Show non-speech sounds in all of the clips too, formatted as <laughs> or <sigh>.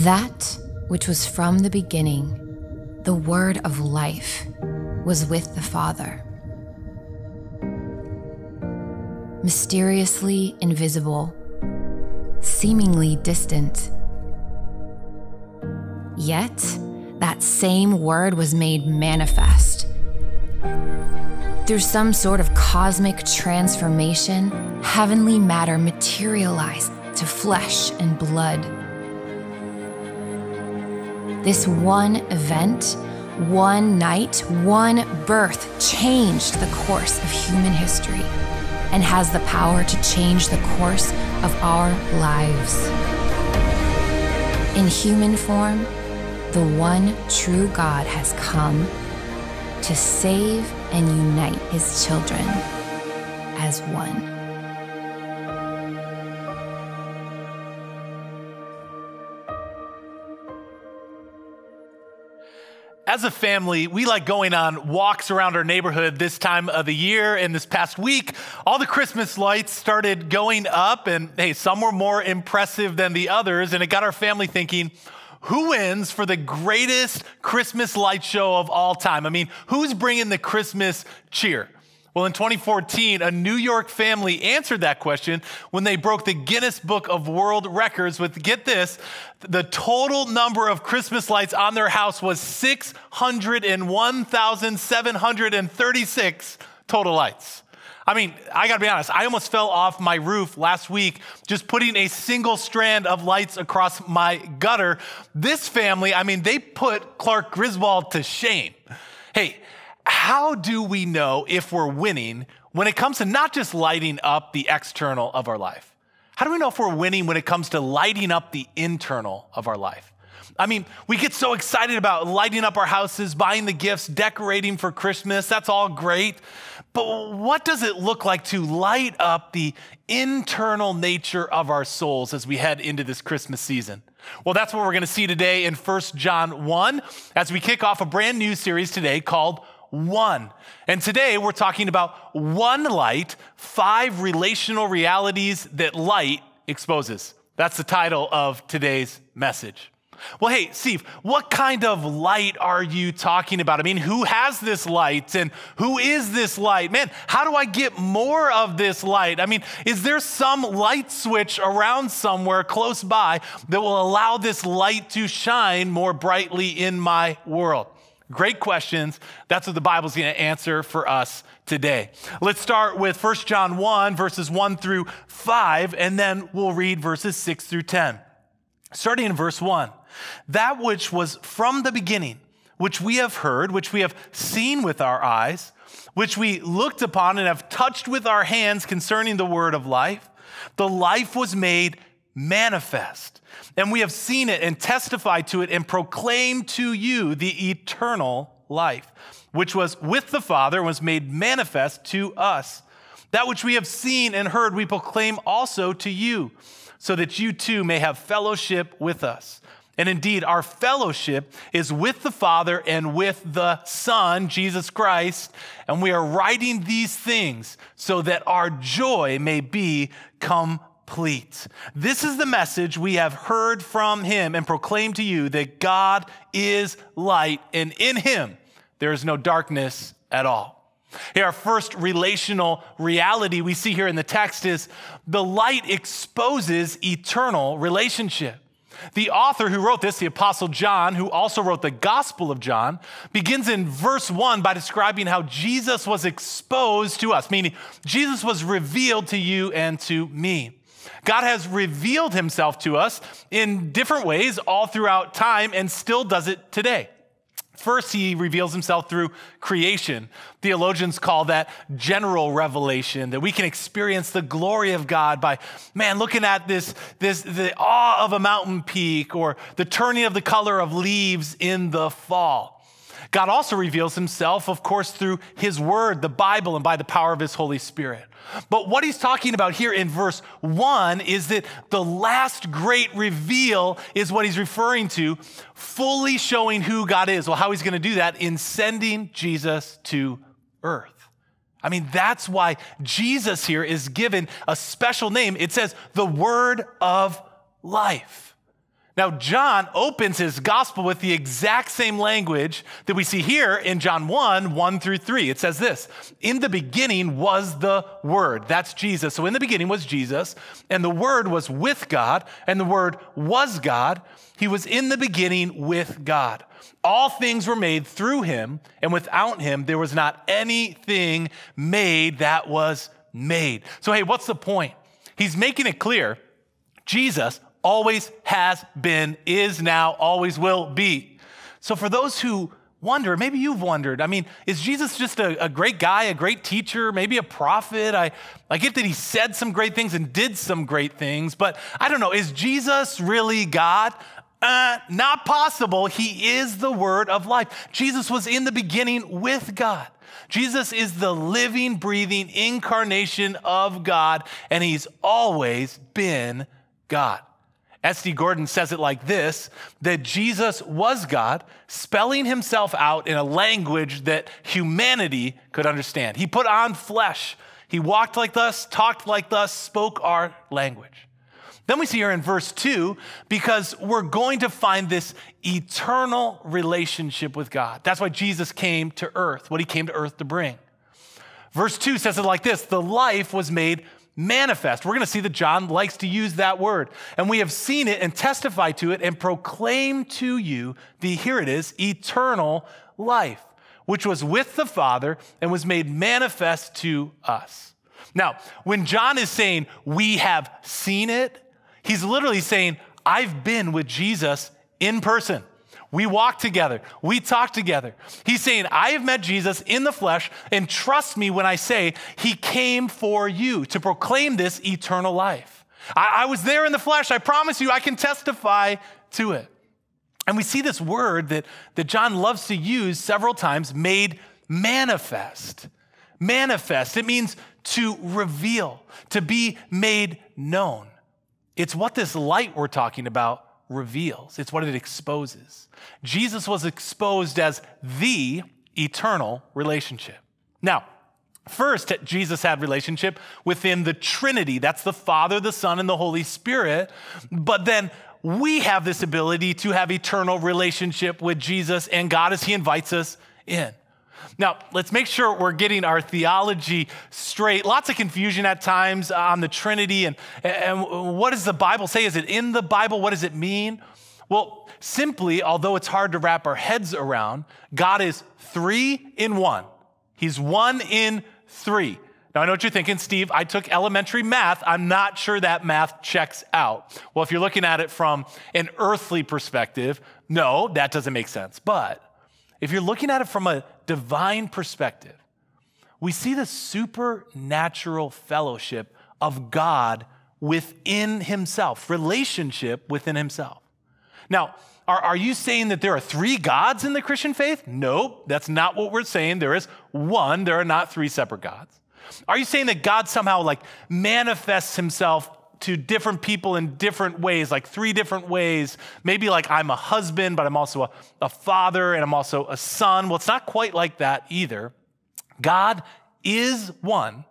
That which was from the beginning, the Word of life, was with the Father. Mysteriously invisible, seemingly distant. Yet, that same Word was made manifest. Through some sort of cosmic transformation, heavenly matter materialized to flesh and blood. This one event, one night, one birth changed the course of human history and has the power to change the course of our lives. In human form, the one true God has come to save and unite his children as one. as a family, we like going on walks around our neighborhood this time of the year. And this past week, all the Christmas lights started going up, and hey, some were more impressive than the others. And it got our family thinking, who wins for the greatest Christmas light show of all time? I mean, who's bringing the Christmas cheer? Well, in 2014, a New York family answered that question when they broke the Guinness Book of World Records with, get this, the total number of Christmas lights on their house was 601,736 total lights. I mean, I gotta be honest, I almost fell off my roof last week just putting a single strand of lights across my gutter. This family, I mean, they put Clark Griswold to shame. Hey, how do we know if we're winning when it comes to not just lighting up the external of our life? How do we know if we're winning when it comes to lighting up the internal of our life? I mean, we get so excited about lighting up our houses, buying the gifts, decorating for Christmas. That's all great. But what does it look like to light up the internal nature of our souls as we head into this Christmas season? Well, that's what we're going to see today in 1 John 1 as we kick off a brand new series today called one. And today we're talking about one light, five relational realities that light exposes. That's the title of today's message. Well, hey, Steve, what kind of light are you talking about? I mean, who has this light and who is this light? Man, how do I get more of this light? I mean, is there some light switch around somewhere close by that will allow this light to shine more brightly in my world? Great questions. That's what the Bible's going to answer for us today. Let's start with 1 John 1, verses 1 through 5, and then we'll read verses 6 through 10. Starting in verse 1 That which was from the beginning, which we have heard, which we have seen with our eyes, which we looked upon and have touched with our hands concerning the word of life, the life was made manifest and we have seen it and testified to it and proclaimed to you the eternal life, which was with the Father and was made manifest to us. That which we have seen and heard, we proclaim also to you, so that you too may have fellowship with us. And indeed, our fellowship is with the Father and with the Son, Jesus Christ. And we are writing these things so that our joy may be complete complete. This is the message we have heard from him and proclaimed to you that God is light, and in him there is no darkness at all. Hey, our first relational reality we see here in the text is the light exposes eternal relationship. The author who wrote this, the Apostle John, who also wrote the Gospel of John, begins in verse 1 by describing how Jesus was exposed to us, meaning Jesus was revealed to you and to me. God has revealed himself to us in different ways all throughout time and still does it today. First, he reveals himself through creation. Theologians call that general revelation, that we can experience the glory of God by, man, looking at this, this, the awe of a mountain peak or the turning of the color of leaves in the fall. God also reveals himself, of course, through his word, the Bible, and by the power of his Holy Spirit. But what he's talking about here in verse one is that the last great reveal is what he's referring to, fully showing who God is. Well, how he's going to do that in sending Jesus to earth. I mean, that's why Jesus here is given a special name. It says the word of life. Now, John opens his gospel with the exact same language that we see here in John 1 1 through 3. It says this In the beginning was the Word. That's Jesus. So, in the beginning was Jesus, and the Word was with God, and the Word was God. He was in the beginning with God. All things were made through him, and without him, there was not anything made that was made. So, hey, what's the point? He's making it clear Jesus always has been, is now, always will be. So for those who wonder, maybe you've wondered, I mean, is Jesus just a, a, great guy, a great teacher, maybe a prophet? I, I get that he said some great things and did some great things, but I don't know, is Jesus really God? Uh, not possible. He is the word of life. Jesus was in the beginning with God. Jesus is the living, breathing incarnation of God, and he's always been God. S.D. Gordon says it like this that Jesus was God, spelling himself out in a language that humanity could understand. He put on flesh. He walked like us, talked like us, spoke our language. Then we see here in verse 2 because we're going to find this eternal relationship with God. That's why Jesus came to earth, what he came to earth to bring. Verse 2 says it like this The life was made manifest. We're going to see that John likes to use that word. And we have seen it and testify to it and proclaim to you the, here it is, eternal life, which was with the Father and was made manifest to us. Now, when John is saying, we have seen it, he's literally saying, I've been with Jesus in person. We walk together. We talk together. He's saying, I have met Jesus in the flesh, and trust me when I say he came for you to proclaim this eternal life. I, I was there in the flesh. I promise you, I can testify to it. And we see this word that, that John loves to use several times made manifest. Manifest, it means to reveal, to be made known. It's what this light we're talking about reveals, it's what it exposes. Jesus was exposed as the eternal relationship. Now, First, Jesus had relationship within the Trinity. That's the Father, the Son, and the Holy Spirit. But then we have this ability to have eternal relationship with Jesus and God as he invites us in. Now, let's make sure we're getting our theology straight. Lots of confusion at times on the Trinity and, and what does the Bible say? Is it in the Bible? What does it mean? Well, simply, although it's hard to wrap our heads around, God is three in one. He's one in three. Now, I know what you're thinking, Steve. I took elementary math. I'm not sure that math checks out. Well, if you're looking at it from an earthly perspective, no, that doesn't make sense. But if you're looking at it from a divine perspective, we see the supernatural fellowship of God within himself, relationship within himself. Now, are, are you saying that there are three gods in the Christian faith? Nope, that's not what we're saying. There is one, there are not three separate gods. Are you saying that God somehow like manifests himself to different people in different ways, like three different ways. Maybe like I'm a husband, but I'm also a, a father and I'm also a son. Well, it's not quite like that either. God is one,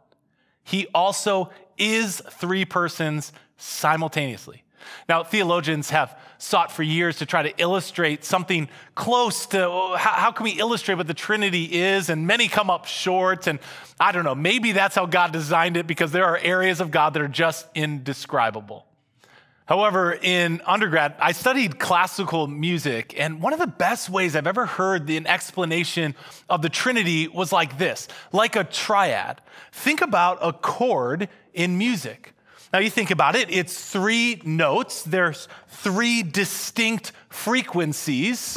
He also is three persons simultaneously. Now, theologians have sought for years to try to illustrate something close to how, how, can we illustrate what the Trinity is? And many come up short. And I don't know, maybe that's how God designed it because there are areas of God that are just indescribable. However, in undergrad, I studied classical music, and one of the best ways I've ever heard an explanation of the Trinity was like this like a triad. Think about a chord in music. Now you think about it, it's three notes, there's three distinct frequencies,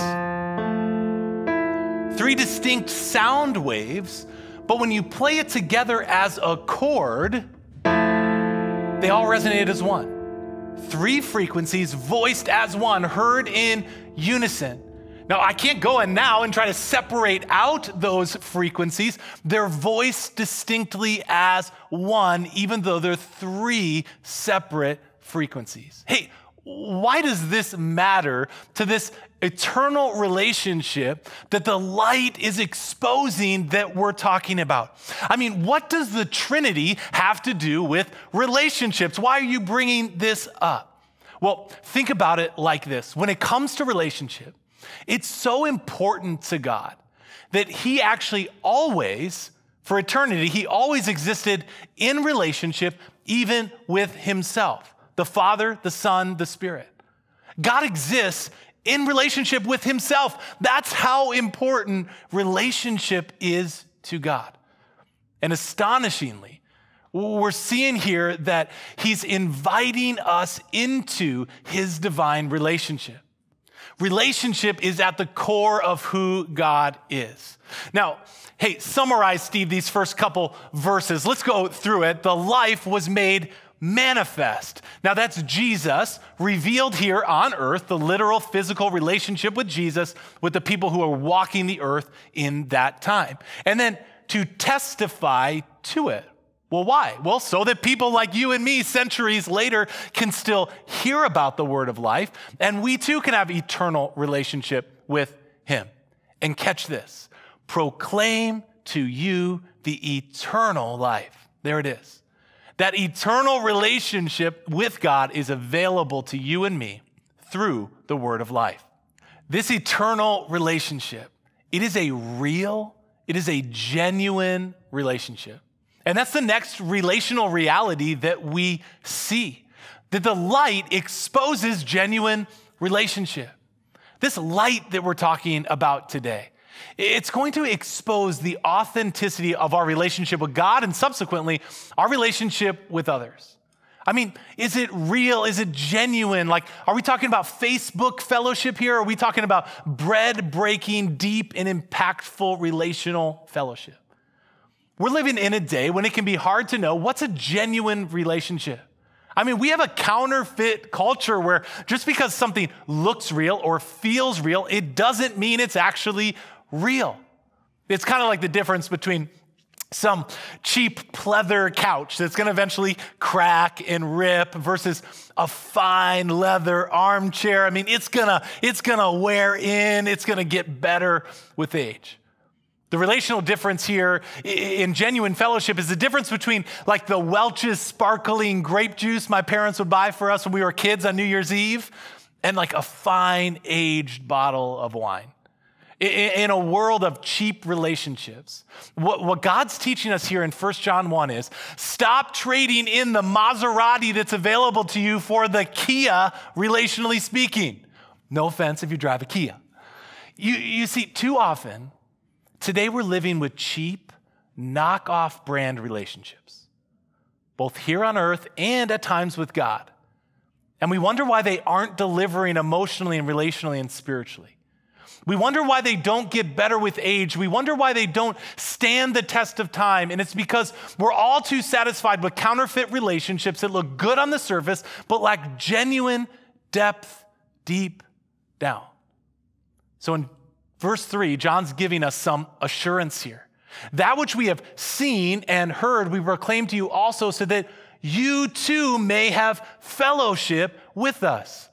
three distinct sound waves, but when you play it together as a chord, they all resonate as one. Three frequencies voiced as one, heard in unison. Now, I can't go in now and try to separate out those frequencies. They're voiced distinctly as one, even though they're three separate frequencies. Hey, why does this matter to this eternal relationship that the light is exposing that we're talking about? I mean, what does the Trinity have to do with relationships? Why are you bringing this up? Well, think about it like this when it comes to relationship, it's so important to God that He actually always, for eternity, He always existed in relationship, even with Himself the Father, the Son, the Spirit. God exists in relationship with Himself. That's how important relationship is to God. And astonishingly, we're seeing here that He's inviting us into His divine relationship. Relationship is at the core of who God is. Now, hey, summarize, Steve, these first couple verses. Let's go through it. The life was made manifest. Now, that's Jesus revealed here on earth, the literal physical relationship with Jesus, with the people who are walking the earth in that time. And then to testify to it. Well, why? Well, so that people like you and me centuries later can still hear about the word of life and we too can have eternal relationship with him. And catch this. Proclaim to you the eternal life. There it is. That eternal relationship with God is available to you and me through the word of life. This eternal relationship, it is a real, it is a genuine relationship. And that's the next relational reality that we see that the light exposes genuine relationship. This light that we're talking about today. It's going to expose the authenticity of our relationship with God and subsequently our relationship with others. I mean, is it real? Is it genuine? Like, are we talking about Facebook fellowship here? Or are we talking about bread breaking, deep, and impactful relational fellowship? We're living in a day when it can be hard to know what's a genuine relationship. I mean, we have a counterfeit culture where just because something looks real or feels real, it doesn't mean it's actually real. It's kind of like the difference between some cheap pleather couch that's going to eventually crack and rip versus a fine leather armchair. I mean, it's going to it's going to wear in, it's going to get better with age. The relational difference here in genuine fellowship is the difference between like the Welch's sparkling grape juice my parents would buy for us when we were kids on New Year's Eve and like a fine aged bottle of wine. In a world of cheap relationships, what God's teaching us here in 1 John 1 is stop trading in the Maserati that's available to you for the Kia, relationally speaking. No offense if you drive a Kia. You, you see, too often, Today we're living with cheap, knockoff brand relationships, both here on earth and at times with God. And we wonder why they aren't delivering emotionally and relationally and spiritually. We wonder why they don't get better with age. We wonder why they don't stand the test of time. And it's because we're all too satisfied with counterfeit relationships that look good on the surface, but lack genuine depth deep down. So in Verse 3, John's giving us some assurance here. That which we have seen and heard, we proclaim to you also, so that you too may have fellowship with us.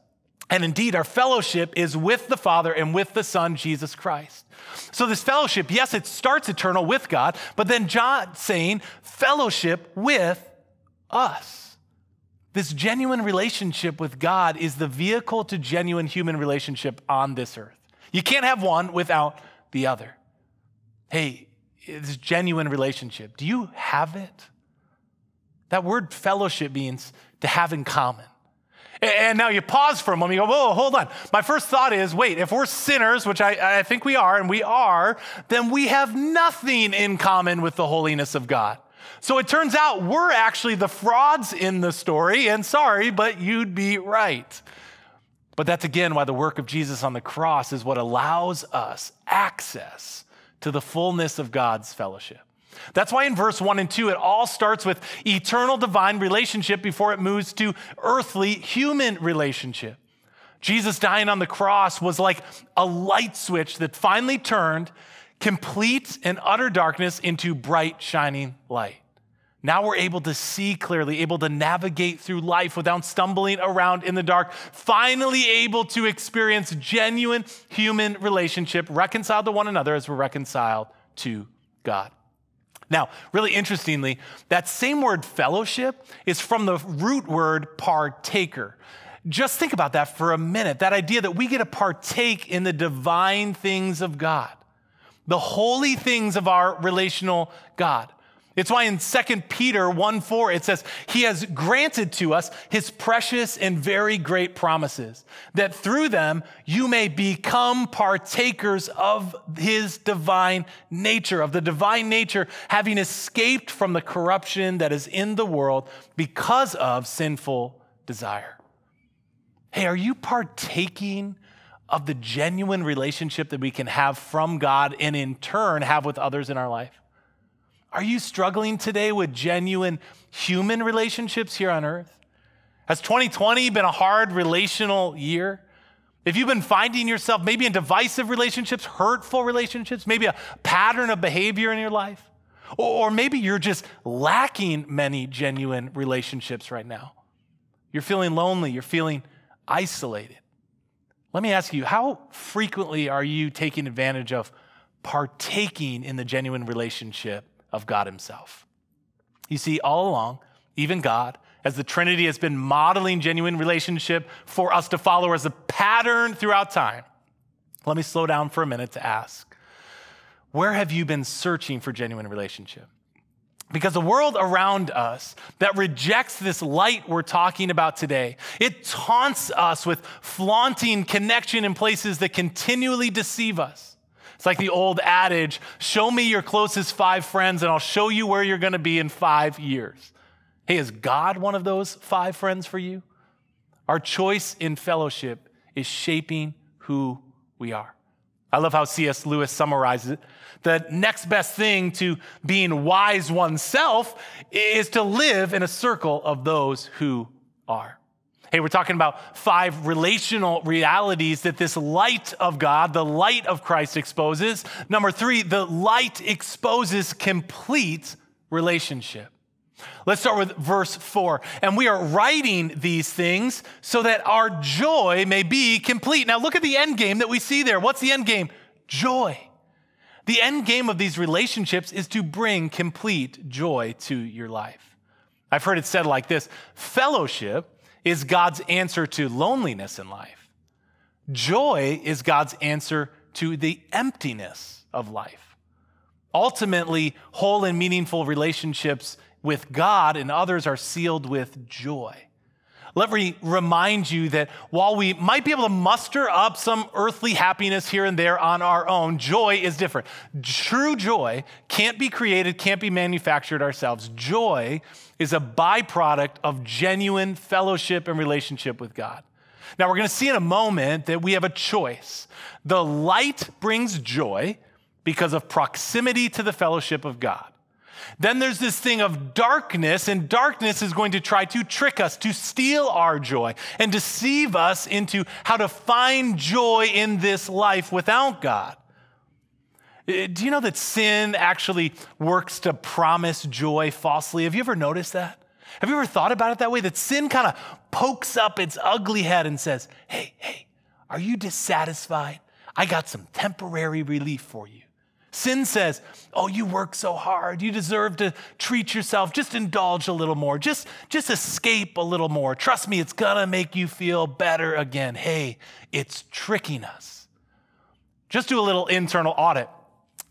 And indeed, our fellowship is with the Father and with the Son, Jesus Christ. So, this fellowship, yes, it starts eternal with God, but then John saying fellowship with us. This genuine relationship with God is the vehicle to genuine human relationship on this earth. You can't have one without the other. Hey, it's genuine relationship. Do you have it? That word fellowship means to have in common. And now you pause for a moment, you go, whoa, hold on. My first thought is wait, if we're sinners, which I, I think we are, and we are, then we have nothing in common with the holiness of God. So it turns out we're actually the frauds in the story, and sorry, but you'd be right. But that's again why the work of Jesus on the cross is what allows us access to the fullness of God's fellowship. That's why in verse 1 and 2, it all starts with eternal divine relationship before it moves to earthly human relationship. Jesus dying on the cross was like a light switch that finally turned complete and utter darkness into bright, shining light. Now we're able to see clearly, able to navigate through life without stumbling around in the dark, finally able to experience genuine human relationship, reconciled to one another as we're reconciled to God. Now, really interestingly, that same word fellowship is from the root word partaker. Just think about that for a minute that idea that we get to partake in the divine things of God, the holy things of our relational God. It's why in 2 Peter 1 4, it says, He has granted to us His precious and very great promises, that through them you may become partakers of His divine nature, of the divine nature, having escaped from the corruption that is in the world because of sinful desire. Hey, are you partaking of the genuine relationship that we can have from God and in turn have with others in our life? Are you struggling today with genuine human relationships here on earth? Has 2020 been a hard relational year? If you've been finding yourself maybe in divisive relationships, hurtful relationships, maybe a pattern of behavior in your life, or, maybe you're just lacking many genuine relationships right now. You're feeling lonely, you're feeling isolated. Let me ask you how frequently are you taking advantage of partaking in the genuine relationship of God Himself. You see, all along, even God, as the Trinity has been modeling genuine relationship for us to follow as a pattern throughout time, let me slow down for a minute to ask where have you been searching for genuine relationship? Because the world around us that rejects this light we're talking about today, it taunts us with flaunting connection in places that continually deceive us. It's like the old adage show me your closest five friends, and I'll show you where you're going to be in five years. Hey, is God one of those five friends for you? Our choice in fellowship is shaping who we are. I love how C.S. Lewis summarizes it. The next best thing to being wise oneself is to live in a circle of those who are. Hey, we're talking about five relational realities that this light of God, the light of Christ exposes. Number three, the light exposes complete relationship. Let's start with verse four. And we are writing these things so that our joy may be complete. Now, look at the end game that we see there. What's the end game? Joy. The end game of these relationships is to bring complete joy to your life. I've heard it said like this fellowship is God's answer to loneliness in life. Joy is God's answer to the emptiness of life. Ultimately, whole and meaningful relationships with God and others are sealed with joy. Let me remind you that while we might be able to muster up some earthly happiness here and there on our own, joy is different. True joy can't be created, can't be manufactured ourselves. Joy is a byproduct of genuine fellowship and relationship with God. Now, we're going to see in a moment that we have a choice. The light brings joy because of proximity to the fellowship of God. Then there's this thing of darkness, and darkness is going to try to trick us, to steal our joy, and deceive us into how to find joy in this life without God. Uh, do you know that sin actually works to promise joy falsely? Have you ever noticed that? Have you ever thought about it that way? That sin kind of pokes up its ugly head and says, Hey, hey, are you dissatisfied? I got some temporary relief for you. Sin says, Oh, you work so hard. You deserve to treat yourself. Just indulge a little more. Just, just escape a little more. Trust me, it's going to make you feel better again. Hey, it's tricking us. Just do a little internal audit.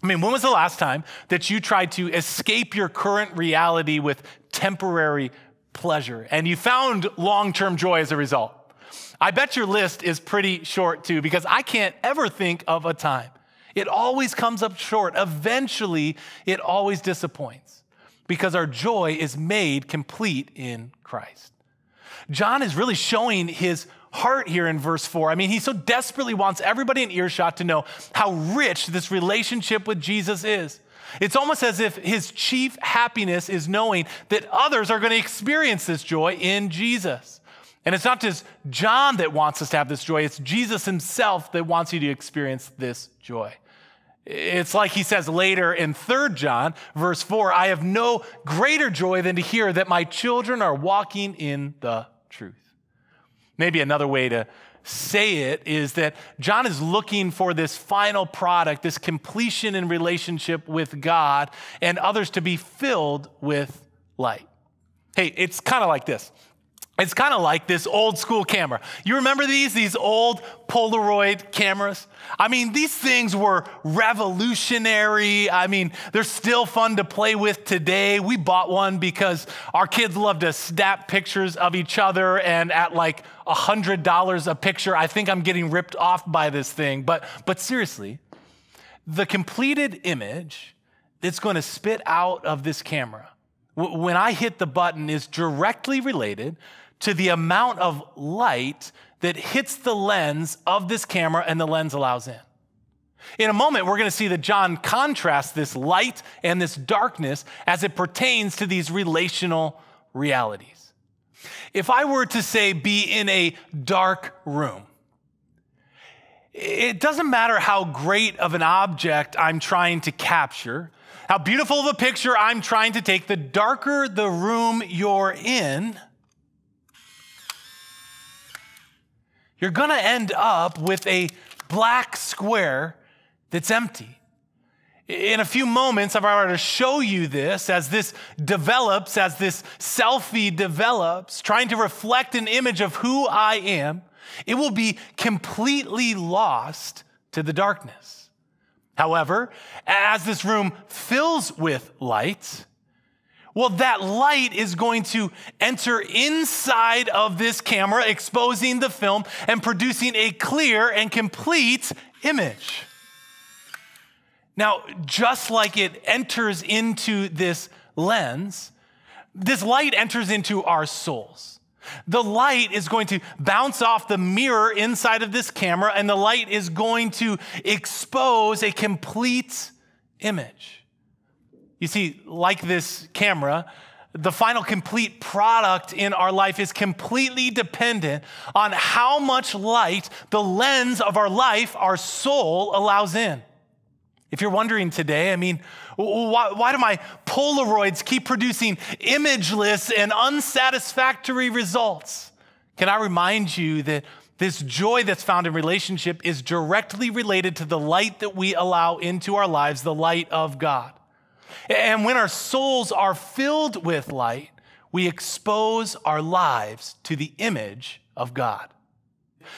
I mean, when was the last time that you tried to escape your current reality with temporary pleasure and you found long term joy as a result? I bet your list is pretty short too, because I can't ever think of a time. It always comes up short. Eventually, it always disappoints because our joy is made complete in Christ. John is really showing his heart here in verse 4. I mean, he so desperately wants everybody in earshot to know how rich this relationship with Jesus is. It's almost as if his chief happiness is knowing that others are going to experience this joy in Jesus. And it's not just John that wants us to have this joy, it's Jesus himself that wants you to experience this joy. It's like he says later in 3 John, verse 4 I have no greater joy than to hear that my children are walking in the truth. Maybe another way to say it is that John is looking for this final product, this completion in relationship with God, and others to be filled with light. Hey, it's kind of like this. It's kind of like this old school camera. You remember these? These old Polaroid cameras? I mean, these things were revolutionary. I mean, they're still fun to play with today. We bought one because our kids love to snap pictures of each other and at like $100 a picture, I think I'm getting ripped off by this thing. But, but seriously, the completed image that's going to spit out of this camera when I hit the button is directly related to the amount of light that hits the lens of this camera and the lens allows in. In a moment, we're going to see that John contrasts this light and this darkness as it pertains to these relational realities. If I were to say, be in a dark room, it doesn't matter how great of an object I'm trying to capture, how beautiful of a picture I'm trying to take, the darker the room you're in, you're going to end up with a black square that's empty. In a few moments, if I were to show you this, as this develops, as this selfie develops, trying to reflect an image of who I am, it will be completely lost to the darkness. However, as this room fills with light, well, that light is going to enter inside of this camera, exposing the film and producing a clear and complete image. Now, just like it enters into this lens, this light enters into our souls. The light is going to bounce off the mirror inside of this camera, and the light is going to expose a complete image. You see, like this camera, the final complete product in our life is completely dependent on how much light the lens of our life, our soul, allows in. If you're wondering today, I mean, why, why, do my Polaroids keep producing imageless and unsatisfactory results? Can I remind you that this joy that's found in relationship is directly related to the light that we allow into our lives, the light of God. And when our souls are filled with light, we expose our lives to the image of God.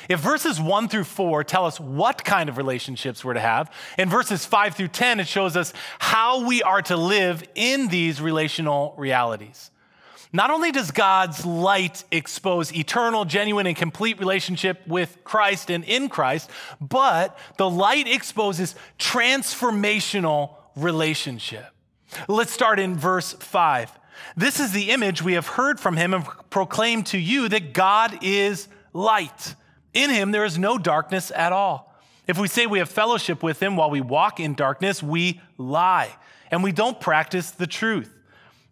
If verses 1 through 4 tell us what kind of relationships we're to have, in verses 5 through 10, it shows us how we are to live in these relational realities. Not only does God's light expose eternal, genuine, and complete relationship with Christ and in Christ, but the light exposes transformational relationship. Let's start in verse 5. This is the image we have heard from him and proclaimed to you that God is light. In him there is no darkness at all. If we say we have fellowship with him while we walk in darkness, we lie and we don't practice the truth.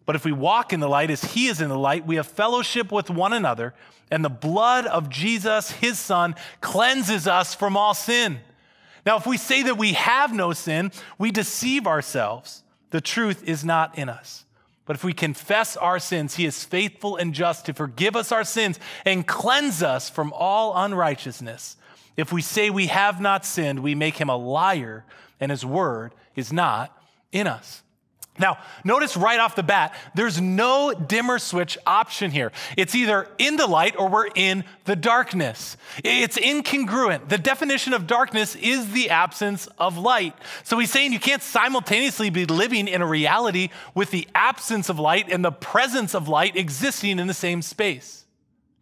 But if we walk in the light as he is in the light, we have fellowship with one another, and the blood of Jesus, his son, cleanses us from all sin. Now, if we say that we have no sin, we deceive ourselves the truth is not in us. But if we confess our sins, he is faithful and just to forgive us our sins and cleanse us from all unrighteousness. If we say we have not sinned, we make him a liar, and his word is not in us. Now, notice right off the bat, there's no dimmer switch option here. It's either in the light or we're in the darkness. It's incongruent. The definition of darkness is the absence of light. So he's saying you can't simultaneously be living in a reality with the absence of light and the presence of light existing in the same space.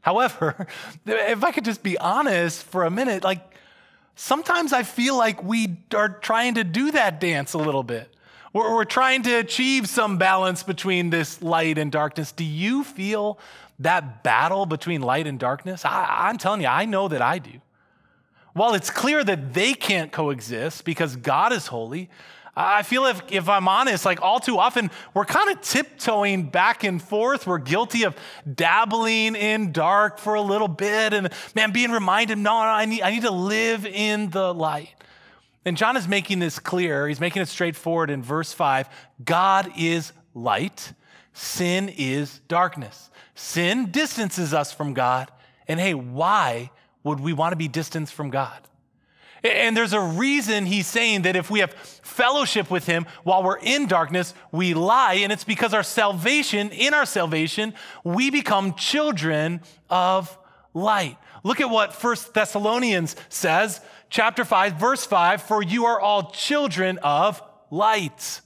However, <laughs> if I could just be honest for a minute, like sometimes I feel like we are trying to do that dance a little bit. We're, we're trying to achieve some balance between this light and darkness. Do you feel that battle between light and darkness? I, I'm telling you, I know that I do. While it's clear that they can't coexist because God is holy, I feel if, if I'm honest, like all too often, we're kind of tiptoeing back and forth. We're guilty of dabbling in dark for a little bit and, man, being reminded, no, no, I need, I need to live in the light. And John is making this clear. He's making it straightforward in verse 5 God is light, sin is darkness. Sin distances us from God. And hey, why would we want to be distanced from God? And there's a reason he's saying that if we have fellowship with him while we're in darkness, we lie. And it's because our salvation, in our salvation, we become children of light. Look at what First Thessalonians says chapter 5, verse 5 For you are all children of light,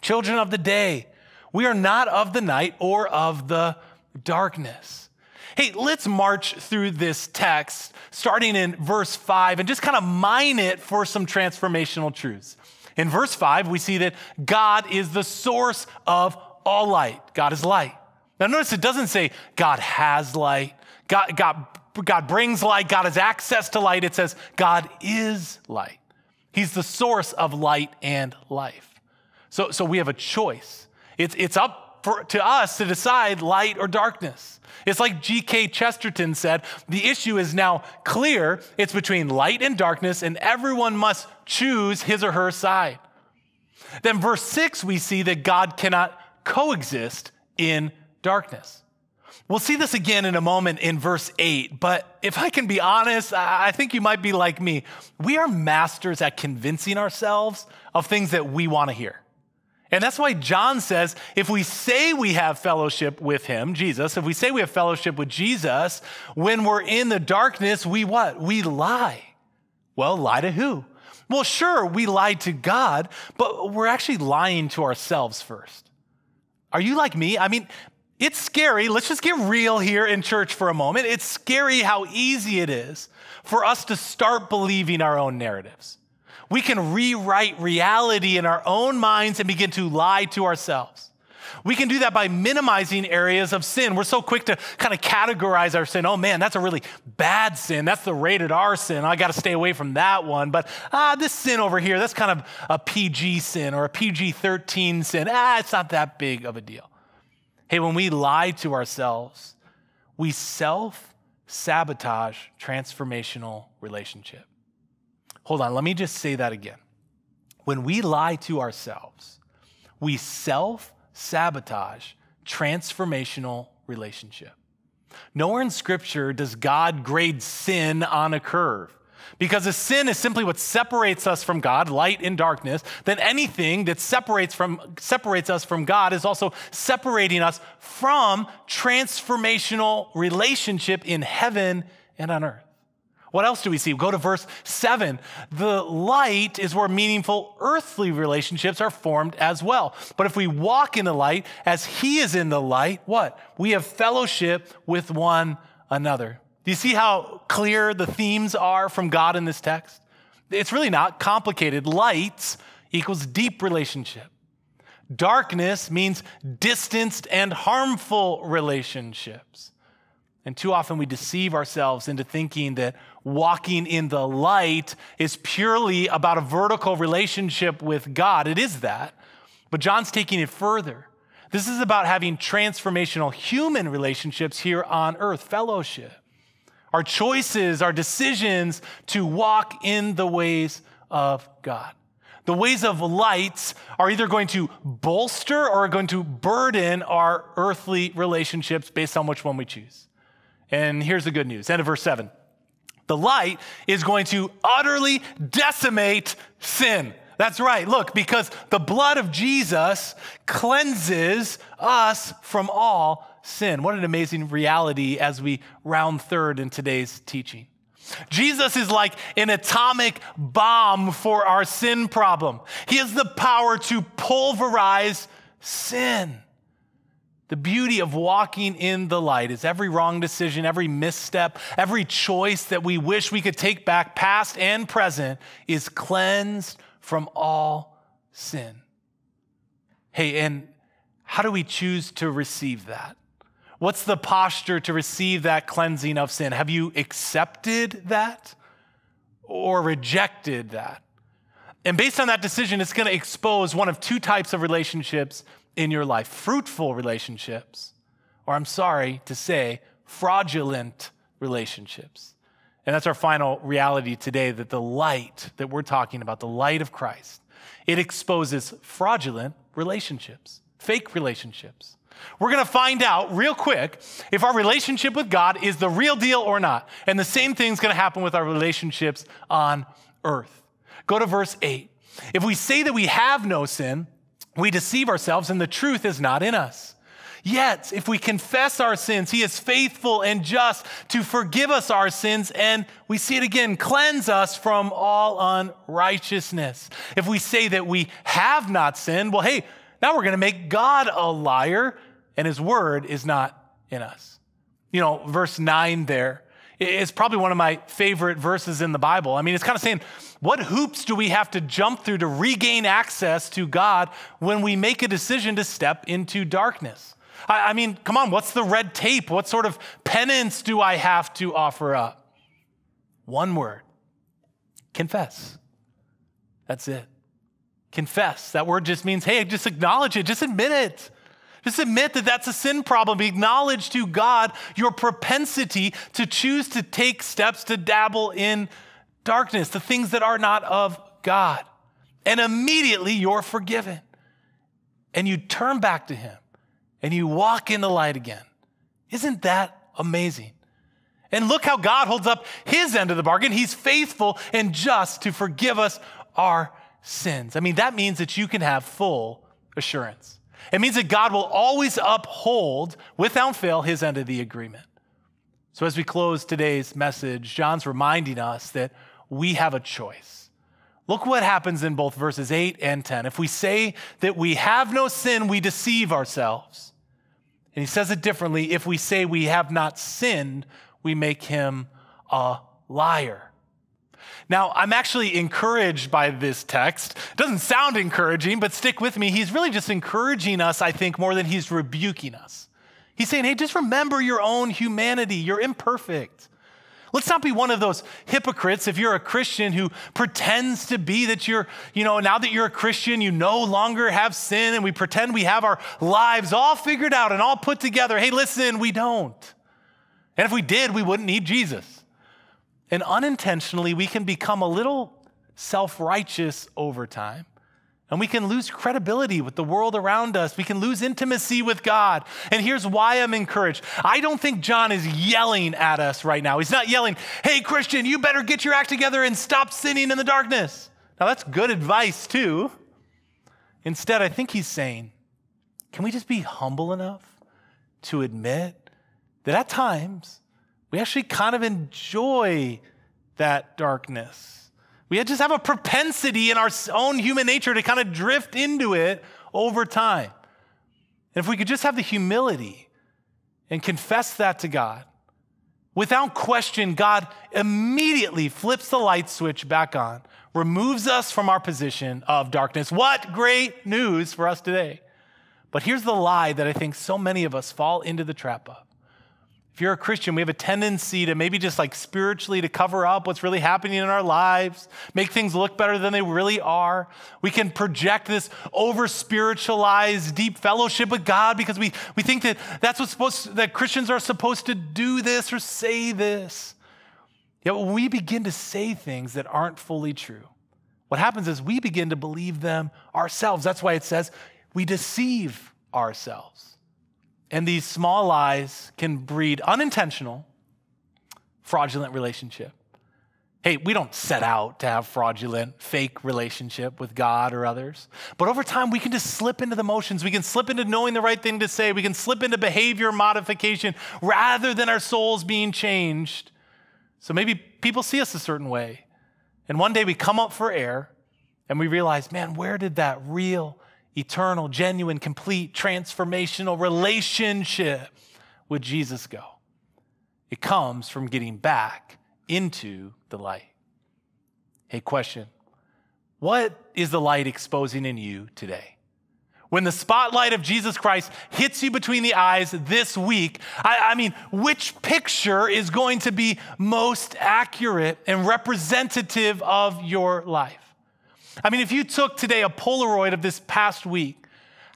children of the day. We are not of the night or of the darkness. Hey, let's march through this text starting in verse 5 and just kind of mine it for some transformational truths. In verse 5, we see that God is the source of all light. God is light. Now, notice it doesn't say God has light, God, God God brings light, God has access to light. It says God is light. He's the source of light and life. So, so we have a choice. It's, it's up for, to us to decide light or darkness. It's like G.K. Chesterton said the issue is now clear. It's between light and darkness, and everyone must choose his or her side. Then, verse 6, we see that God cannot coexist in darkness. We'll see this again in a moment in verse 8, but if I can be honest, I think you might be like me. We are masters at convincing ourselves of things that we want to hear. And that's why John says if we say we have fellowship with him, Jesus, if we say we have fellowship with Jesus, when we're in the darkness, we what? We lie. Well, lie to who? Well, sure, we lied to God, but we're actually lying to ourselves first. Are you like me? I mean, it's scary. Let's just get real here in church for a moment. It's scary how easy it is for us to start believing our own narratives. We can rewrite reality in our own minds and begin to lie to ourselves. We can do that by minimizing areas of sin. We're so quick to kind of categorize our sin. Oh man, that's a really bad sin. That's the rated R sin. I got to stay away from that one. But ah, this sin over here, that's kind of a PG sin or a PG 13 sin. Ah, it's not that big of a deal. Hey, when we lie to ourselves, we self sabotage transformational relationship. Hold on, let me just say that again. When we lie to ourselves, we self sabotage transformational relationship. Nowhere in Scripture does God grade sin on a curve. Because a sin is simply what separates us from God, light and darkness, then anything that separates, from, separates us from God is also separating us from transformational relationship in heaven and on earth. What else do we see? Go to verse 7. The light is where meaningful earthly relationships are formed as well. But if we walk in the light as he is in the light, what? We have fellowship with one another. Do you see how clear the themes are from God in this text? It's really not complicated. Light equals deep relationship. Darkness means distanced and harmful relationships. And too often we deceive ourselves into thinking that walking in the light is purely about a vertical relationship with God. It is that. But John's taking it further. This is about having transformational human relationships here on earth, fellowship our choices, our decisions to walk in the ways of God. The ways of light are either going to bolster or are going to burden our earthly relationships based on which one we choose. And here's the good news end of verse 7. The light is going to utterly decimate sin. That's right. Look, because the blood of Jesus cleanses us from all sin. What an amazing reality as we round third in today's teaching. Jesus is like an atomic bomb for our sin problem. He has the power to pulverize sin. The beauty of walking in the light is every wrong decision, every misstep, every choice that we wish we could take back, past and present, is cleansed from all sin. Hey, and how do we choose to receive that? What's the posture to receive that cleansing of sin? Have you accepted that or rejected that? And based on that decision, it's going to expose one of two types of relationships in your life fruitful relationships, or I'm sorry to say, fraudulent relationships. And that's our final reality today that the light that we're talking about, the light of Christ, it exposes fraudulent relationships, fake relationships. We're going to find out real quick if our relationship with God is the real deal or not. And the same thing's going to happen with our relationships on earth. Go to verse 8. If we say that we have no sin, we deceive ourselves and the truth is not in us. Yet, if we confess our sins, he is faithful and just to forgive us our sins and we see it again, cleanse us from all unrighteousness. If we say that we have not sinned, well, hey, now we're going to make God a liar and his word is not in us. You know, verse 9 there is probably one of my favorite verses in the Bible. I mean, it's kind of saying, what hoops do we have to jump through to regain access to God when we make a decision to step into darkness? I, I mean, come on, what's the red tape? What sort of penance do I have to offer up? One word confess. That's it. Confess. That word just means, hey, just acknowledge it, just admit it. Just admit that that's a sin problem. Acknowledge to God your propensity to choose to take steps to dabble in darkness, the things that are not of God. And immediately you're forgiven. And you turn back to Him and you walk in the light again. Isn't that amazing? And look how God holds up His end of the bargain. He's faithful and just to forgive us our sins. I mean, that means that you can have full assurance. It means that God will always uphold, without fail, his end of the agreement. So, as we close today's message, John's reminding us that we have a choice. Look what happens in both verses 8 and 10. If we say that we have no sin, we deceive ourselves. And he says it differently if we say we have not sinned, we make him a liar. Now, I'm actually encouraged by this text. It doesn't sound encouraging, but stick with me. He's really just encouraging us, I think, more than he's rebuking us. He's saying, hey, just remember your own humanity. You're imperfect. Let's not be one of those hypocrites if you're a Christian who pretends to be that you're, you know, now that you're a Christian, you no longer have sin and we pretend we have our lives all figured out and all put together. Hey, listen, we don't. And if we did, we wouldn't need Jesus. And unintentionally, we can become a little self righteous over time. And we can lose credibility with the world around us. We can lose intimacy with God. And here's why I'm encouraged. I don't think John is yelling at us right now. He's not yelling, hey, Christian, you better get your act together and stop sinning in the darkness. Now, that's good advice, too. Instead, I think he's saying, can we just be humble enough to admit that at times we actually kind of enjoy that darkness. We just have a propensity in our own human nature to kind of drift into it over time. And if we could just have the humility and confess that to God, without question, God immediately flips the light switch back on, removes us from our position of darkness. What great news for us today! But here's the lie that I think so many of us fall into the trap of if you're a Christian, we have a tendency to maybe just like spiritually to cover up what's really happening in our lives, make things look better than they really are. We can project this over spiritualized deep fellowship with God because we, we think that that's what's supposed to, that Christians are supposed to do this or say this. Yet when we begin to say things that aren't fully true, what happens is we begin to believe them ourselves. That's why it says we deceive ourselves. And these small lies can breed unintentional, fraudulent relationship. Hey, we don't set out to have fraudulent, fake relationship with God or others. But over time, we can just slip into the motions. We can slip into knowing the right thing to say. We can slip into behavior modification rather than our souls being changed. So maybe people see us a certain way. And one day we come up for air and we realize, man, where did that real eternal, genuine, complete, transformational relationship with Jesus go? It comes from getting back into the light. Hey, question What is the light exposing in you today? When the spotlight of Jesus Christ hits you between the eyes this week, I, I mean, which picture is going to be most accurate and representative of your life? I mean, if you took today a Polaroid of this past week,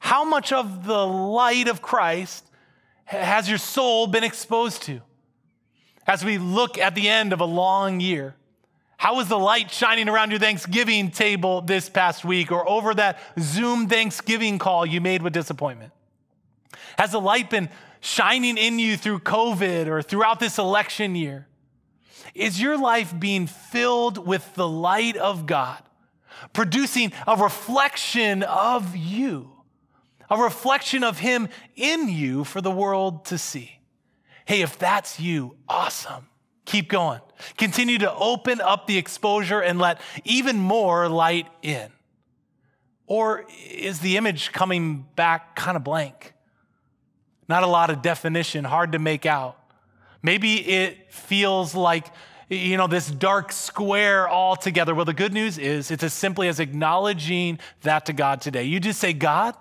how much of the light of Christ has your soul been exposed to? As we look at the end of a long year, how was the light shining around your Thanksgiving table this past week or over that Zoom Thanksgiving call you made with disappointment? Has the light been shining in you through COVID or throughout this election year? Is your life being filled with the light of God? producing a reflection of you, a reflection of Him in you for the world to see. Hey, if that's you, awesome. Keep going. Continue to open up the exposure and let even more light in. Or is the image coming back kind of blank? Not a lot of definition, hard to make out. Maybe it feels like you know, this dark square altogether. Well, the good news is it's as simply as acknowledging that to God today. You just say, God,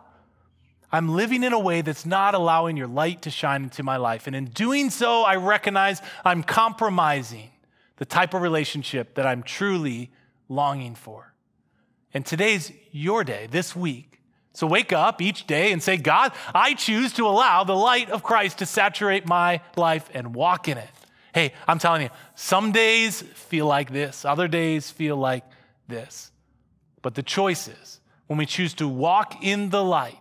I'm living in a way that's not allowing your light to shine into my life. And in doing so, I recognize I'm compromising the type of relationship that I'm truly longing for. And today's your day, this week. So wake up each day and say, God, I choose to allow the light of Christ to saturate my life and walk in it. Hey, I'm telling you, some days feel like this, other days feel like this. But the choice is when we choose to walk in the light,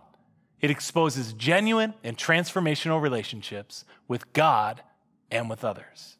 it exposes genuine and transformational relationships with God and with others.